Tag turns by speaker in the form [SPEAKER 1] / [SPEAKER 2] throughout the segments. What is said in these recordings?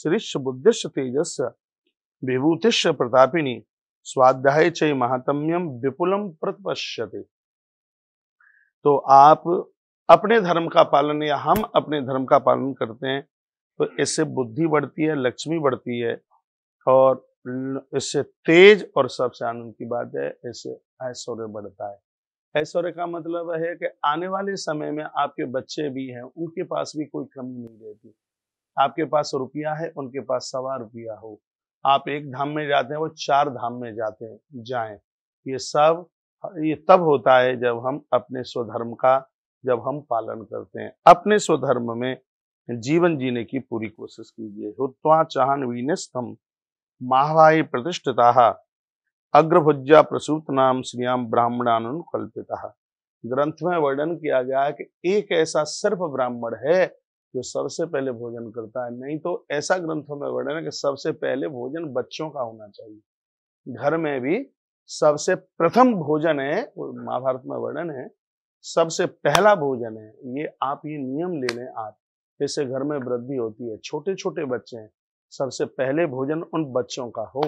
[SPEAKER 1] श्रीश बुद्धिश तेजस विभूतिश प्रतापिनी स्वाध्याय चय महात्म्यम विपुलम प्रतिपश्यते तो आप अपने धर्म का पालन या हम अपने धर्म का पालन करते हैं तो इससे बुद्धि बढ़ती है लक्ष्मी बढ़ती है और इससे तेज और सबसे आनंद की बात है इससे ऐश्वर्य बढ़ता है ऐश्वर्य का मतलब है कि आने वाले समय में आपके बच्चे भी हैं उनके पास भी कोई कमी नहीं रहती आपके पास रुपया है उनके पास सवा रुपया हो आप एक धाम में जाते हैं वो चार धाम में जाते हैं जाए ये सब ये तब होता है जब हम अपने स्वधर्म का जब हम पालन करते हैं अपने स्वधर्म में जीवन जीने की पूरी कोशिश कीजिए हुआ चाहन वीनस्तम महावाही प्रतिष्ठता अग्रभुजा प्रसूत नाम श्रियाम ब्राह्मणानुकल्पिता ग्रंथ में वर्णन किया गया है कि एक ऐसा सिर्फ ब्राह्मण है जो सबसे पहले भोजन करता है नहीं तो ऐसा ग्रंथों में वर्णन है कि सबसे पहले भोजन बच्चों का होना चाहिए घर में भी सबसे प्रथम भोजन है महाभारत में वर्णन है सबसे पहला भोजन है ये आप ये नियम ले लें आप इससे घर में वृद्धि होती है छोटे छोटे बच्चे हैं सबसे पहले भोजन उन बच्चों का हो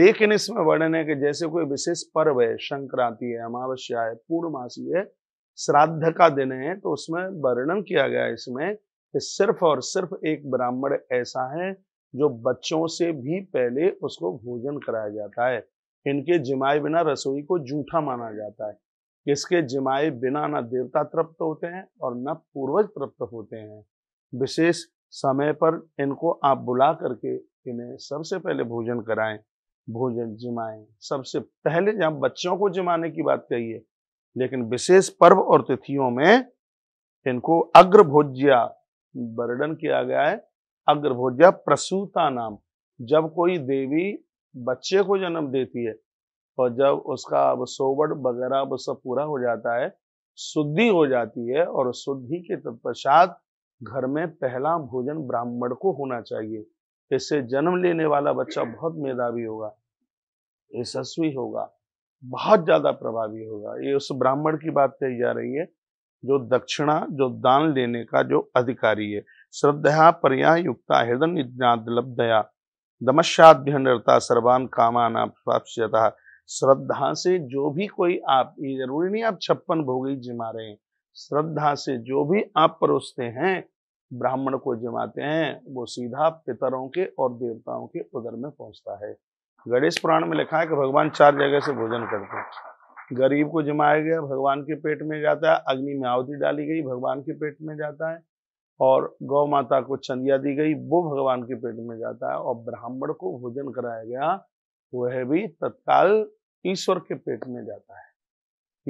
[SPEAKER 1] लेकिन इसमें वर्णन है कि जैसे कोई विशेष पर्व है संक्रांति है अमावस्या है पूर्णमासी है श्राद्ध का दिन है तो उसमें वर्णन किया गया इसमें कि सिर्फ और सिर्फ एक ब्राह्मण ऐसा है जो बच्चों से भी पहले उसको भोजन कराया जाता है इनके जिमाए बिना रसोई को जूठा माना जाता है इसके जिमाए बिना न देवता तृप्त होते हैं और न पूर्वज तृप्त होते हैं विशेष समय पर इनको आप बुला करके इन्हें सबसे पहले भोजन कराएं भोजन जिमाएं सबसे पहले जहां बच्चों को जिमाने की बात कही है लेकिन विशेष पर्व और तिथियों में इनको अग्र भोज्या वर्णन किया गया है अग्रभोज प्रसूता नाम जब कोई देवी बच्चे को जन्म देती है और तो जब उसका अब सोवड़ वगैरह अब सब पूरा हो जाता है शुद्धि हो जाती है और शुद्धि के तत्पश्चात घर में पहला भोजन ब्राह्मण को होना चाहिए इससे जन्म लेने वाला बच्चा बहुत मेधावी होगा यशस्वी होगा बहुत ज्यादा प्रभावी होगा ये उस ब्राह्मण की बात कही जा रही है जो दक्षिणा जो दान लेने का जो अधिकारी है श्रद्धा पर्या युक्ता हृदय ज्ञातलब्धया दमशाभ्यनता सर्वान कामान प्राप्त श्रद्धा से जो भी कोई आप ये जरूरी नहीं आप छप्पन भोगी जिमा रहे हैं श्रद्धा से जो भी आप परोसते हैं ब्राह्मण को जमाते हैं वो सीधा पितरों के और देवताओं के उदर में पहुंचता है गणेश पुराण में लिखा है कि भगवान चार जगह से भोजन करते हैं गरीब को जमाया गया भगवान के पेट में जाता है अग्नि में आहुति डाली गई भगवान के पेट में जाता है और गौ माता को चंदिया दी गई वो भगवान के पेट में जाता है और ब्राह्मण को भोजन कराया गया वह भी तत्काल ईश्वर के पेट में जाता है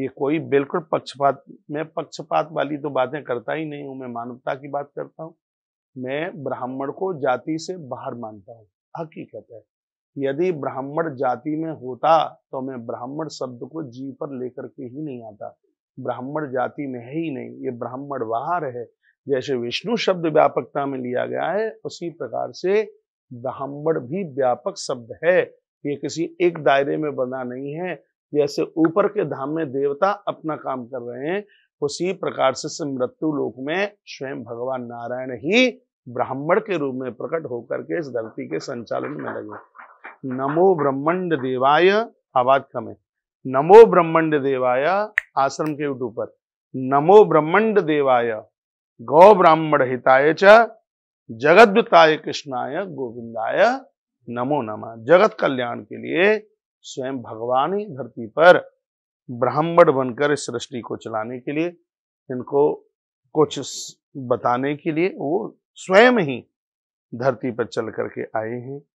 [SPEAKER 1] ये कोई बिल्कुल पक्षपात मैं पक्षपात वाली तो बातें करता ही नहीं हूँ मैं मानवता की बात करता हूँ मैं ब्राह्मण को जाति से बाहर मानता हूँ हकीकत है यदि ब्राह्मण जाति में होता तो मैं ब्राह्मण शब्द को जीव पर लेकर के ही नहीं आता ब्राह्मण जाति में है ही नहीं ये ब्राह्मण बाहर है जैसे विष्णु शब्द व्यापकता में लिया गया है उसी प्रकार से ब्राह्मण भी व्यापक शब्द है ये किसी एक दायरे में बना नहीं है जैसे ऊपर के धाम में देवता अपना काम कर रहे हैं उसी प्रकार से मृत्यु लोक में स्वयं भगवान नारायण ही ब्राह्मण के रूप में प्रकट होकर के इस धरती के संचालन में लगे नमो ब्रह्मंड देवाय आवाज कम है नमो ब्रह्मंड देवाय आश्रम के यूट्यूब पर नमो ब्रह्मंड देवाय गौ ब्राह्मण हिताय च जगद्युताय कृष्णाय गोविंदाय नमो नमः जगत कल्याण के लिए स्वयं भगवान ही धरती पर ब्राह्मण बनकर इस सृष्टि को चलाने के लिए इनको कुछ बताने के लिए वो स्वयं ही धरती पर चल करके आए हैं